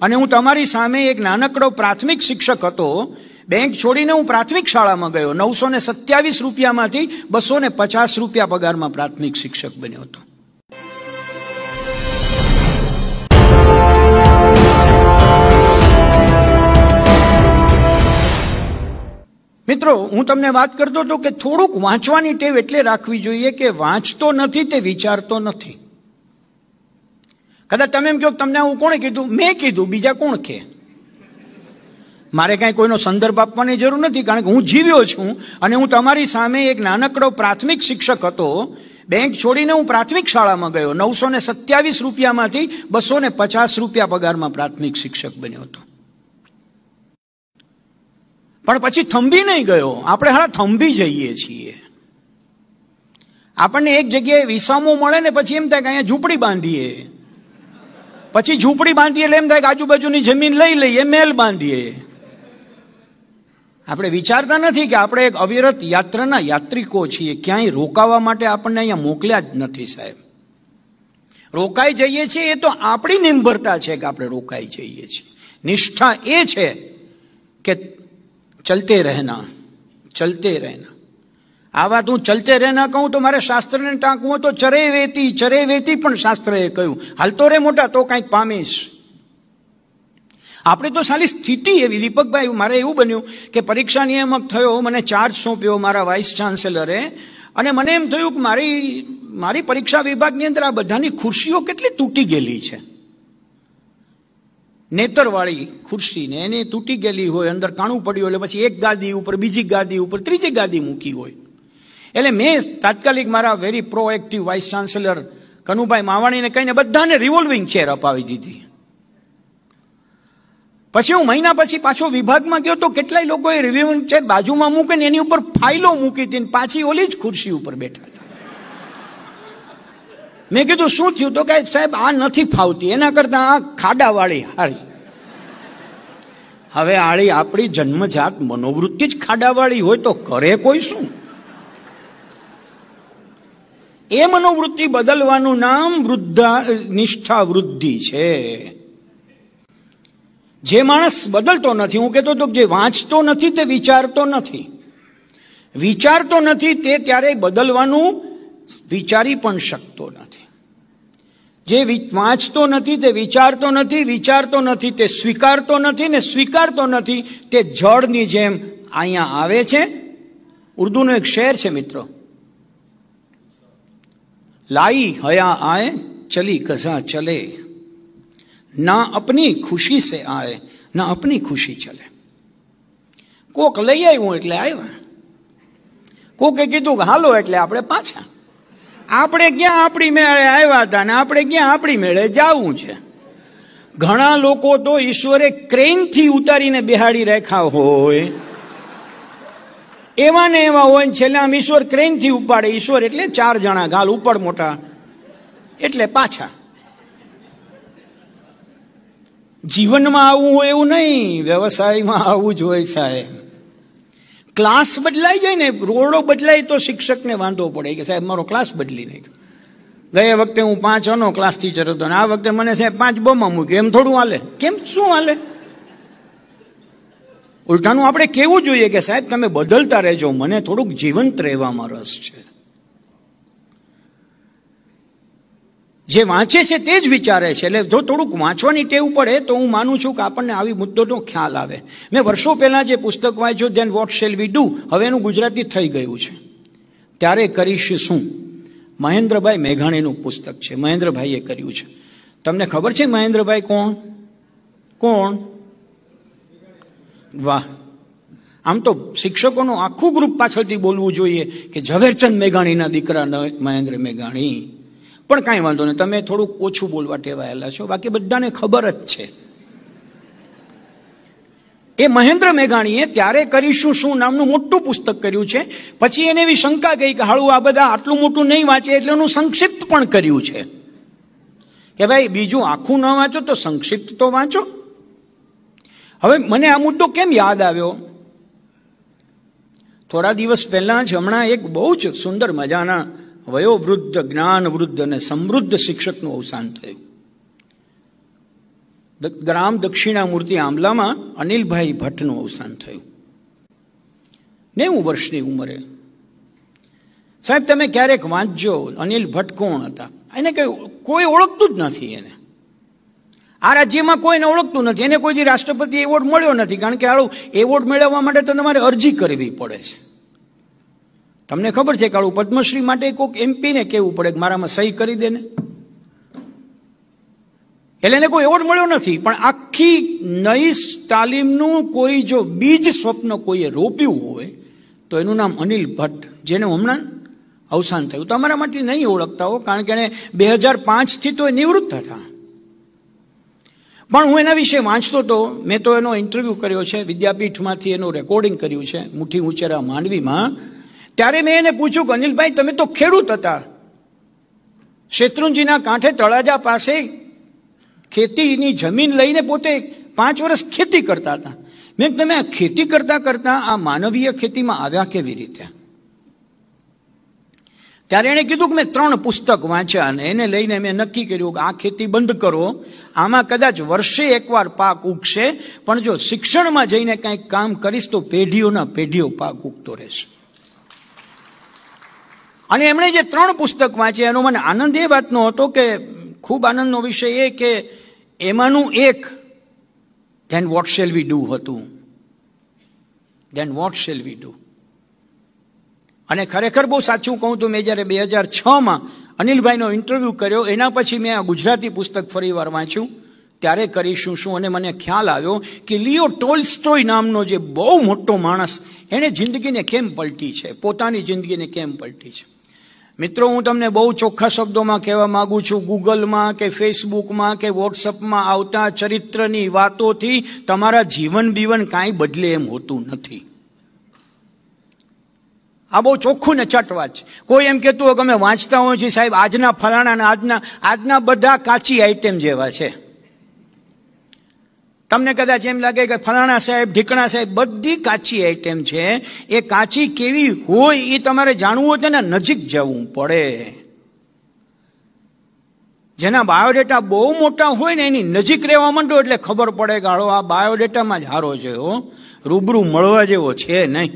અને હું તમારી સામે એક નાનકડો પ્રાથમિક શિક્ષક હતો બેંક છોડીને હું પ્રાથમિક શાળામાં ગયો નવસો ને સત્યાવીસ રૂપિયામાંથી બસો ને પચાસ રૂપિયા પગારમાં પ્રાથમિક શિક્ષક બન્યો હતો મિત્રો હું તમને વાત કરતો હતો કે થોડુંક વાંચવાની ટેવ એટલે રાખવી જોઈએ કે વાંચતો નથી તે વિચારતો નથી કદાચ તમે એમ કહો તમને હું કોણે કીધું મેં કીધું બીજા કોણ કે મારે કાંઈ કોઈનો સંદર્ભ આપવાની જરૂર નથી કારણ કે હું જીવ્યો છું અને હું તમારી સામે એક નાનકડો પ્રાથમિક શિક્ષક હતો બેંક છોડીને હું પ્રાથમિક શાળામાં ગયો નવસો ને સત્યાવીસ રૂપિયામાંથી બસો ને પચાસ રૂપિયા પગારમાં પ્રાથમિક શિક્ષક બન્યો હતો પણ પછી થંભી નહીં ગયો આપણે હા થંભી જઈએ છીએ આપણને એક જગ્યાએ વિસામો મળે ને પછી એમ થાય કે અહીંયા ઝૂંપડી બાંધીએ પછી ઝૂંપડી બાંધીએ એટલે એમ થાય કે આજુબાજુની જમીન લઈ લઈએ મેલ બાંધીએ આપણે વિચારતા નથી કે આપણે એક અવિરત યાત્રાના યાત્રિકો છીએ ક્યાંય રોકાવા માટે આપણને અહીંયા મોકલ્યા જ નથી સાહેબ રોકાઈ જઈએ છીએ એ તો આપણી નિર્ભરતા છે કે આપણે રોકાઈ જઈએ છીએ નિષ્ઠા એ છે કે ચલતે રહેના ચલતે રહેના આ વાત હું ચલતે રે ના કહું તો મારે શાસ્ત્રને ટાંકવું તો ચરે વેતી ચરે વેતી પણ શાસ્ત્રએ કહ્યું હાલતો રે મોટા તો કાંઈક પામીશ આપણે તો સાલી સ્થિતિ એવી દીપકભાઈ મારે એવું બન્યું કે પરીક્ષા નિયામક થયો મને ચાર્જ સોંપ્યો મારા વાઇસ ચાન્સેલરે અને મને એમ થયું કે મારી મારી પરીક્ષા વિભાગની અંદર આ બધાની ખુરશીઓ કેટલી તૂટી ગયેલી છે નેતરવાળી ખુરશી ને એની તૂટી ગયેલી હોય અંદર કાણું પડ્યું એટલે પછી એક ગાદી ઉપર બીજી ગાદી ઉપર ત્રીજી ગાદી મૂકી હોય એટલે મેં તાત્કાલિક મારા very proactive vice chancellor Kanubhai માવાણીને કહીને બધાને રિવોલ્વિંગ ચેર અપાવી દીધી પછી હું મહિના પછી પાછો વિભાગમાં ગયો તો કેટલાય લોકોએ રિવોલ્વિંગ ચેર બાજુમાં મૂકીને એની ઉપર ફાઇલો મૂકી હતી પાછી ઓલી જ ખુરશી ઉપર બેઠા હતા મેં કીધું શું થયું તો કે સાહેબ આ નથી ફાવતી એના કરતાં આ ખાડાવાળી હારી હવે આળી આપણી જન્મજાત મનોવૃત્તિ જ ખાડાવાળી હોય તો કરે કોઈ શું એ મનોવૃત્તિ બદલવાનું નામ વૃદ્ધા નિષ્ઠા વૃદ્ધિ છે જે માણસ બદલતો નથી હું કહેતો હતો જે વાંચતો નથી તે વિચારતો નથી વિચારતો નથી તે ત્યારે બદલવાનું વિચારી પણ શકતો નથી જે વાંચતો નથી તે વિચારતો નથી વિચારતો નથી તે સ્વીકારતો નથી ને સ્વીકારતો નથી તે જળની જેમ અહીંયા આવે છે ઉર્દુનો એક શહેર છે મિત્રો लाई હયા આય ચલી કઝા ચલે ના અપની ખુશી સે આય ના અપની ખુશી ચલે કોક લઈ આવ્યું એટલે આવ્યા કોકે કીધું કે હાલો એટલે આપણે પાછા આપણે ક્યાં આપણી મેળે આવ્યા હતા ને આપણે ક્યાં આપણી મેળે જવું છે ઘણા લોકો તો ઈશ્વરે ક્રેનથી ઉતારીને બિહાડી રાખ્યા હોય એવા ને એવા હોય ને છેલ્લે આમ ઈશ્વર ક્રેનથી ઉપાડે ઈશ્વર એટલે ચાર જણા ગાલ ઉપડ મોટા એટલે પાછા જીવનમાં આવું હોય એવું નહીં વ્યવસાયમાં આવું જ હોય સાહેબ ક્લાસ બદલાઈ જાય ને રોડો બદલાય તો શિક્ષકને વાંધો પડે કે સાહેબ મારો ક્લાસ બદલી નહીં ગયા વખતે હું પાંચ અનો ક્લાસ ટીચર હતો ને આ વખતે મને સાહેબ પાંચ બમાં મૂક્યો એમ થોડું હાલે કેમ શું હાલે ઉલટાનું આપણે કેવું જોઈએ કે સાહેબ તમે બદલતા રહેજો મને થોડુંક જીવંત રહેવામાં રસ છે જે વાંચે છે તે જ વિચારે છે એટલે જો થોડુંક વાંચવાની ટેવ પડે તો હું માનું છું કે આપણને આવી મુદ્દોનો ખ્યાલ આવે મેં વર્ષો પહેલાં જે પુસ્તક વાંચ્યું then what shall we do હવે એનું ગુજરાતી થઈ ગયું છે ત્યારે કરીશ શું મહેન્દ્રભાઈ મેઘાણીનું પુસ્તક છે મહેન્દ્રભાઈએ કર્યું છે તમને ખબર છે મહેન્દ્રભાઈ કોણ કોણ વાહ આમ તો શિક્ષકોનું આખું ગ્રુપ પાછળથી બોલવું જોઈએ કે ઝવેરચંદ મેઘાણીના દીકરા મહેન્દ્ર મેઘાણી પણ કાંઈ વાંધો નહીં તમે થોડુંક ઓછું બોલવા ટેવાયેલા છો બાકી બધાને ખબર જ છે એ મહેન્દ્ર મેઘાણીએ ત્યારે કરીશું શું નામનું મોટું પુસ્તક કર્યું છે પછી એને એવી શંકા ગઈ કે હાળું આ બધા આટલું મોટું નહીં વાંચે એટલે એનું સંક્ષિપ્ત પણ કર્યું છે કે ભાઈ બીજું આખું ન વાંચો તો સંક્ષિપ્ત તો વાંચો હવે મને આ મુદ્દો કેમ યાદ આવ્યો થોડા દિવસ પહેલાં જ હમણાં એક બહુ જ સુંદર મજાના વયોવૃદ્ધ જ્ઞાન વૃદ્ધ અને સમૃદ્ધ શિક્ષકનું અવસાન થયું ગ્રામ દક્ષિણા મૂર્તિ આંબલામાં અનિલભાઈ ભટ્ટનું અવસાન થયું નેવું વર્ષની ઉંમરે સાહેબ તમે ક્યારેક વાંચજો અનિલ ભટ્ટ કોણ હતા એને કંઈ કોઈ ઓળખતું જ નથી એને આ રાજ્યમાં કોઈને ઓળખતું નથી એને કોઈ રાષ્ટ્રપતિ એવોર્ડ મળ્યો નથી કારણ કે આળું એવોર્ડ મેળવવા માટે તો તમારે અરજી કરવી પડે છે તમને ખબર છે કે આળું પદ્મશ્રી માટે કોઈક એમપીને કહેવું પડે કે મારામાં સહી કરી દેને એટલે એને કોઈ એવોર્ડ મળ્યો નથી પણ આખી નઈ તાલીમનું કોઈ જો બીજ સ્વપ્ન કોઈએ રોપ્યું હોય તો એનું નામ અનિલ ભટ્ટ જેને હમણાં અવસાન થયું તમારા માટે નહીં ઓળખતા હો કારણ કે એણે બે હજાર પાંચથી તો એ નિવૃત્ત હતા પણ હું એના વિશે વાંચતો હતો મેં તો એનો ઇન્ટરવ્યૂ કર્યો છે વિદ્યાપીઠમાંથી એનું રેકોર્ડિંગ કર્યું છે મુઠ્ઠી ઉંચેરા માંડવીમાં ત્યારે મેં એને પૂછ્યું કે અનિલભાઈ તમે તો ખેડૂત હતા શેત્રુંજીના કાંઠે તળાજા પાસે ખેતીની જમીન લઈને પોતે પાંચ વર્ષ ખેતી કરતા હતા મેં તમે આ ખેતી કરતાં કરતાં આ માનવીય ખેતીમાં આવ્યા કેવી રીતે ત્યારે એણે કીધું કે મેં ત્રણ પુસ્તક વાંચ્યા અને એને લઈને મેં નક્કી કર્યું કે આ ખેતી બંધ કરો આમાં કદાચ વર્ષે એકવાર પાક ઉગશે પણ જો શિક્ષણમાં જઈને કાંઈક કામ કરીશ તો પેઢીઓના પેઢીઓ પાક ઉગતો રહેશે અને એમણે જે ત્રણ પુસ્તક વાંચ્યા એનો મને આનંદ એ વાતનો હતો કે ખૂબ આનંદનો વિષય એ કે એમાંનું એક then what shall we do હતું then what shall we do અને ખરેખર બહુ સાચું કહું તો મેં જ્યારે બે હજાર છમાં અનિલભાઈનો ઇન્ટરવ્યૂ કર્યો એના પછી મેં આ ગુજરાતી પુસ્તક ફરીવાર વાંચ્યું ત્યારે કરીશું શું અને મને ખ્યાલ આવ્યો કે લિયો ટોલસ્ટોય નામનો જે બહુ મોટો માણસ એણે જિંદગીને કેમ પલટી છે પોતાની જિંદગીને કેમ પલટી છે મિત્રો હું તમને બહુ ચોખ્ખા શબ્દોમાં કહેવા માગું છું ગૂગલમાં કે ફેસબુકમાં કે વોટ્સઅપમાં આવતા ચરિત્રની વાતોથી તમારા જીવન બીવન કાંઈ બદલે એમ હોતું નથી આ બહુ ચોખ્ખું ને ચટ વાત છે કોઈ એમ કહેતું હોય કે અમે વાંચતા હોઈએ છીએ સાહેબ આજના ફલાણા આજના આજના બધા કાચી આઈટમ જેવા છે તમને કદાચ એમ લાગે કે ફલાણા સાહેબ ઢીકણા સાહેબ બધી કાચી આઈટમ છે એ કાચી કેવી હોય એ તમારે જાણવું હોય તેને નજીક જવું પડે જેના બાયોડેટા બહુ મોટા હોય ને એની નજીક રહેવા માંડો એટલે ખબર પડે કે આ બાયોડેટામાં જ હારો છે હો રૂબરૂ મળવા જેવો છે નહીં